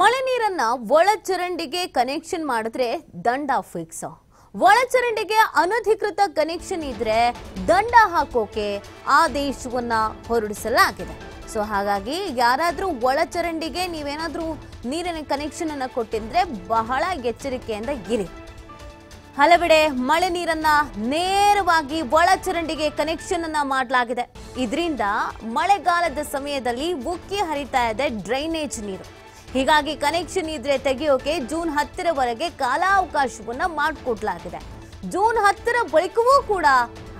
ಮಳೆ ನೀರನ್ನ ಒಳ ಚರಂಡಿಗೆ ಕನೆಕ್ಷನ್ ಮಾಡಿದ್ರೆ ದಂಡ ಫಿಕ್ಸ್ ಒಳ ಚರಂಡಿಗೆ ಅನಧಿಕೃತ ಕನೆಕ್ಷನ್ ಇದ್ರೆ ದಂಡ ಹಾಕೋಕೆ ಆದೇಶವನ್ನ ಹೊರಡಿಸಲಾಗಿದೆ ಸೊ ಹಾಗಾಗಿ ಯಾರಾದರೂ ಒಳಚರಂಡಿಗೆ ನೀವೇನಾದರೂ ನೀರಿನ ಕನೆಕ್ಷನ್ ಅನ್ನ ಕೊಟ್ಟಿದ್ರೆ ಬಹಳ ಎಚ್ಚರಿಕೆಯಿಂದ ಇರಿ ಹಲವೆಡೆ ಮಳೆ ನೀರನ್ನ ನೇರವಾಗಿ ಒಳಚರಂಡಿಗೆ ಕನೆಕ್ಷನ್ ಅನ್ನ ಮಾಡಲಾಗಿದೆ ಇದರಿಂದ ಮಳೆಗಾಲದ ಸಮಯದಲ್ಲಿ ಉಕ್ಕಿ ಹರಿತಾ ಇದೆ ಡ್ರೈನೇಜ್ ನೀರು ಹೀಗಾಗಿ ಕನೆಕ್ಷನ್ ಇದ್ರೆ ತೆಗೆಯೋಕೆ ಜೂನ್ ಹತ್ತರವರೆಗೆ ಕಾಲಾವಕಾಶವನ್ನ ಮಾಡಿಕೊಡ್ಲಾಗಿದೆ ಜೂನ್ ಹತ್ತರ ಬಳಿಕವೂ ಕೂಡ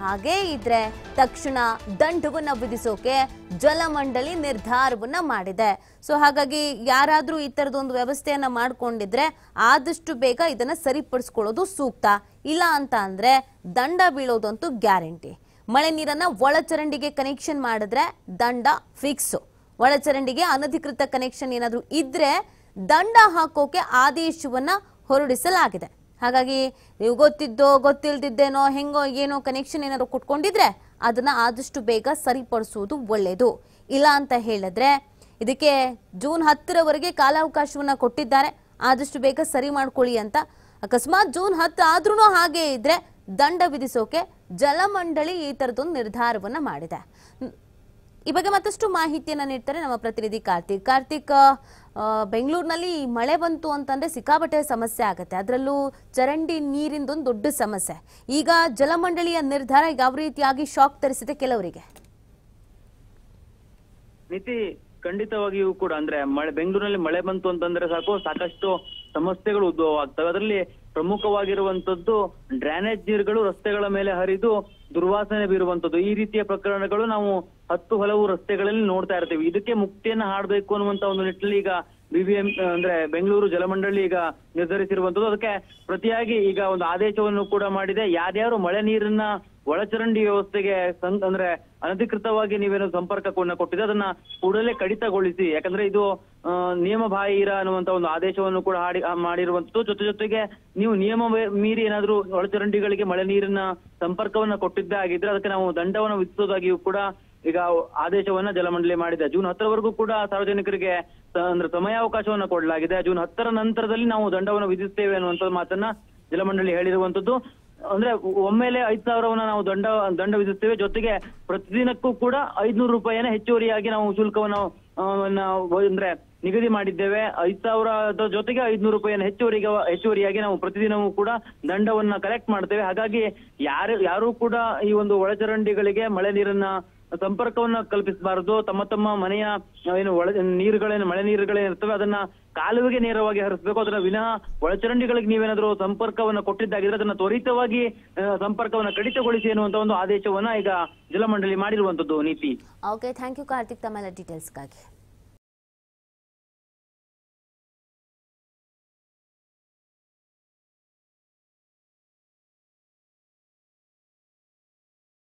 ಹಾಗೇ ಇದ್ರೆ ತಕ್ಷಣ ದಂಡವನ್ನ ವಿಧಿಸೋಕೆ ಜಲಮಂಡಳಿ ನಿರ್ಧಾರವನ್ನ ಮಾಡಿದೆ ಸೊ ಹಾಗಾಗಿ ಯಾರಾದರೂ ಈ ತರದೊಂದು ವ್ಯವಸ್ಥೆಯನ್ನ ಮಾಡಿಕೊಂಡಿದ್ರೆ ಆದಷ್ಟು ಬೇಗ ಇದನ್ನ ಸರಿಪಡಿಸ್ಕೊಳ್ಳೋದು ಸೂಕ್ತ ಇಲ್ಲ ಅಂತ ಅಂದ್ರೆ ದಂಡ ಬೀಳೋದಂತೂ ಗ್ಯಾರಂಟಿ ಮಳೆ ನೀರನ್ನ ಒಳಚರಂಡಿಗೆ ಕನೆಕ್ಷನ್ ಮಾಡಿದ್ರೆ ದಂಡ ಫಿಕ್ಸು ಒಳಚರಂಡಿಗೆ ಅನಧಿಕೃತ ಕನೆಕ್ಷನ್ ಏನಾದರೂ ಇದ್ರೆ ದಂಡ ಹಾಕೋಕೆ ಆದೇಶವನ್ನ ಹೊರಡಿಸಲಾಗಿದೆ ಹಾಗಾಗಿ ನೀವು ಗೊತ್ತಿದ್ದೋ ಗೊತ್ತಿಲ್ದಿದ್ದೇನೋ ಹೆಂಗೋ ಏನೋ ಕನೆಕ್ಷನ್ ಏನಾದ್ರು ಕೊಟ್ಕೊಂಡಿದ್ರೆ ಅದನ್ನ ಆದಷ್ಟು ಬೇಗ ಸರಿಪಡಿಸುವುದು ಒಳ್ಳೆಯದು ಇಲ್ಲ ಅಂತ ಹೇಳಿದ್ರೆ ಇದಕ್ಕೆ ಜೂನ್ ಹತ್ತರವರೆಗೆ ಕಾಲಾವಕಾಶವನ್ನ ಕೊಟ್ಟಿದ್ದಾರೆ ಆದಷ್ಟು ಬೇಗ ಸರಿ ಮಾಡ್ಕೊಳ್ಳಿ ಅಂತ ಅಕಸ್ಮಾತ್ ಜೂನ್ ಹತ್ತು ಆದ್ರೂ ಹಾಗೆ ಇದ್ರೆ ದಂಡ ವಿಧಿಸೋಕೆ ಜಲಮಂಡಳಿ ಈ ತರದೊಂದು ನಿರ್ಧಾರವನ್ನ ಮಾಡಿದೆ ಈ ಬಗ್ಗೆ ಮತ್ತಷ್ಟು ಮಾಹಿತಿಯನ್ನ ನೀಡ್ತಾರೆ ನಮ್ಮ ಪ್ರತಿನಿಧಿ ಕಾರ್ತಿಕ್ ಕಾರ್ತಿಕ್ ಬೆಂಗಳೂರಿನಲ್ಲಿ ಮಳೆ ಬಂತು ಅಂತಂದ್ರೆ ಸಿಕ್ಕಾಪಟ್ಟೆ ಸಮಸ್ಯೆ ಆಗುತ್ತೆ ಅದರಲ್ಲೂ ಚರಂಡಿ ನೀರಿಂದೊಂದು ದೊಡ್ಡ ಸಮಸ್ಯೆ ಈಗ ಜಲಮಂಡಳಿಯ ನಿರ್ಧಾರ ಯಾವ ರೀತಿಯಾಗಿ ಶಾಕ್ ತರಿಸಿದೆ ಕೆಲವರಿಗೆ ನಿತಿ ಖಂಡಿತವಾಗಿಯೂ ಕೂಡ ಅಂದ್ರೆ ಮಳೆ ಬೆಂಗಳೂರಿನಲ್ಲಿ ಮಳೆ ಬಂತು ಅಂತಂದ್ರೆ ಸಾಕು ಸಾಕಷ್ಟು ಸಮಸ್ಯೆಗಳು ಉದ್ಭವವಾಗ್ತವೆ ಅದರಲ್ಲಿ ಪ್ರಮುಖವಾಗಿರುವಂತದ್ದು ಡ್ರೈನೇಜ್ ನೀರುಗಳು ರಸ್ತೆಗಳ ಮೇಲೆ ಹರಿದು ದುರ್ವಾಸನೆ ಬೀರುವಂತದ್ದು ಈ ರೀತಿಯ ಪ್ರಕರಣಗಳು ನಾವು ಹತ್ತು ಹಲವು ರಸ್ತೆಗಳಲ್ಲಿ ನೋಡ್ತಾ ಇರ್ತೇವೆ ಇದಕ್ಕೆ ಮುಕ್ತಿಯನ್ನ ಹಾಡಬೇಕು ಅನ್ನುವಂತ ಒಂದು ನಿಟ್ಟಿನಲ್ಲಿ ಈಗ ಬಿಬಿಎಂ ಅಂದ್ರೆ ಬೆಂಗಳೂರು ಜಲಮಂಡಳಿ ಈಗ ನಿರ್ಧರಿಸಿರುವಂತದ್ದು ಅದಕ್ಕೆ ಪ್ರತಿಯಾಗಿ ಈಗ ಒಂದು ಆದೇಶವನ್ನು ಕೂಡ ಮಾಡಿದೆ ಯಾರ್ಯಾರು ಮಳೆ ನೀರನ್ನ ಒಳಚರಂಡಿ ವ್ಯವಸ್ಥೆಗೆ ಅಂದ್ರೆ ಅನಧಿಕೃತವಾಗಿ ನೀವೇನು ಸಂಪರ್ಕವನ್ನು ಕೊಟ್ಟಿದೆ ಅದನ್ನ ಕೂಡಲೇ ಕಡಿತಗೊಳಿಸಿ ಯಾಕಂದ್ರೆ ಇದು ನಿಯಮ ಬಾಹಿರ ಅನ್ನುವಂತ ಒಂದು ಆದೇಶವನ್ನು ಕೂಡ ಹಾಡಿ ಮಾಡಿರುವಂತದ್ದು ಜೊತೆ ಜೊತೆಗೆ ನೀವು ನಿಯಮ ಮೀರಿ ಏನಾದ್ರೂ ಒಳಚರಂಡಿಗಳಿಗೆ ಮಳೆ ನೀರಿನ ಸಂಪರ್ಕವನ್ನ ಕೊಟ್ಟಿದ್ದೇ ಆಗಿದ್ರೆ ಅದಕ್ಕೆ ನಾವು ದಂಡವನ್ನು ವಿಧಿಸೋದಾಗಿಯೂ ಕೂಡ ಈಗ ಆದೇಶವನ್ನ ಜಲಮಂಡಳಿ ಮಾಡಿದೆ ಜೂನ್ ಹತ್ತರವರೆಗೂ ಕೂಡ ಸಾರ್ವಜನಿಕರಿಗೆ ಅಂದ್ರೆ ಸಮಯಾವಕಾಶವನ್ನ ಕೊಡಲಾಗಿದೆ ಜೂನ್ ಹತ್ತರ ನಂತರದಲ್ಲಿ ನಾವು ದಂಡವನ್ನು ವಿಧಿಸುತ್ತೇವೆ ಅನ್ನುವಂತ ಮಾತನ್ನ ಜಲಮಂಡಳಿ ಹೇಳಿರುವಂತದ್ದು ಅಂದ್ರೆ ಒಮ್ಮೆಲೆ ಐದ್ ಸಾವಿರವನ್ನ ನಾವು ದಂಡ ದಂಡ ವಿಧಿಸುತ್ತೇವೆ ಜೊತೆಗೆ ಪ್ರತಿದಿನಕ್ಕೂ ಕೂಡ ಐದ್ನೂರು ರೂಪಾಯಿಯನ್ನ ಹೆಚ್ಚುವರಿಯಾಗಿ ನಾವು ಶುಲ್ಕವನ್ನು ಅಂದ್ರೆ ನಿಗದಿ ಮಾಡಿದ್ದೇವೆ ಐದ್ ಸಾವಿರದ ಜೊತೆಗೆ ಐದ್ನೂರು ರೂಪಾಯಿಯನ್ನು ಹೆಚ್ಚುವರಿಗೆ ಹೆಚ್ಚುವರಿಯಾಗಿ ನಾವು ಪ್ರತಿದಿನವೂ ಕೂಡ ದಂಡವನ್ನ ಕಲೆಕ್ಟ್ ಮಾಡ್ತೇವೆ ಹಾಗಾಗಿ ಯಾರು ಯಾರು ಕೂಡ ಈ ಒಂದು ಒಳಚರಂಡಿಗಳಿಗೆ ಮಳೆ ನೀರನ್ನ ಸಂಪರ್ಕವನ್ನ ಕಲ್ಪಿಸಬಾರದು ತಮ್ಮ ತಮ್ಮ ಮನೆಯ ಏನು ಒಳ ನೀರುಗಳೇನು ಮಳೆ ನೀರುಗಳೇನಿರ್ತವೆ ಅದನ್ನ ಕಾಲುವೆಗೆ ನೇರವಾಗಿ ಹರಿಸಬೇಕು ಅದರ ವಿನಃ ಒಳಚರಂಡಿಗಳಿಗೆ ನೀವೇನಾದ್ರೂ ಸಂಪರ್ಕವನ್ನ ಕೊಟ್ಟಿದ್ದಾಗಿದ್ರೆ ಅದನ್ನ ತ್ವರಿತವಾಗಿ ಸಂಪರ್ಕವನ್ನ ಕಡಿತಗೊಳಿಸಿ ಎನ್ನುವಂತ ಒಂದು ಆದೇಶವನ್ನ ಈಗ ಜಲಮಂಡಳಿ ಮಾಡಿರುವಂತದ್ದು ನೀತಿ ಓಕೆ ಥ್ಯಾಂಕ್ ಯು ಕಾರ್ತಿಕ್ ತಮ್ಮೆಲ್ಲ ಡೀಟೇಲ್ಸ್ಗಾಗಿ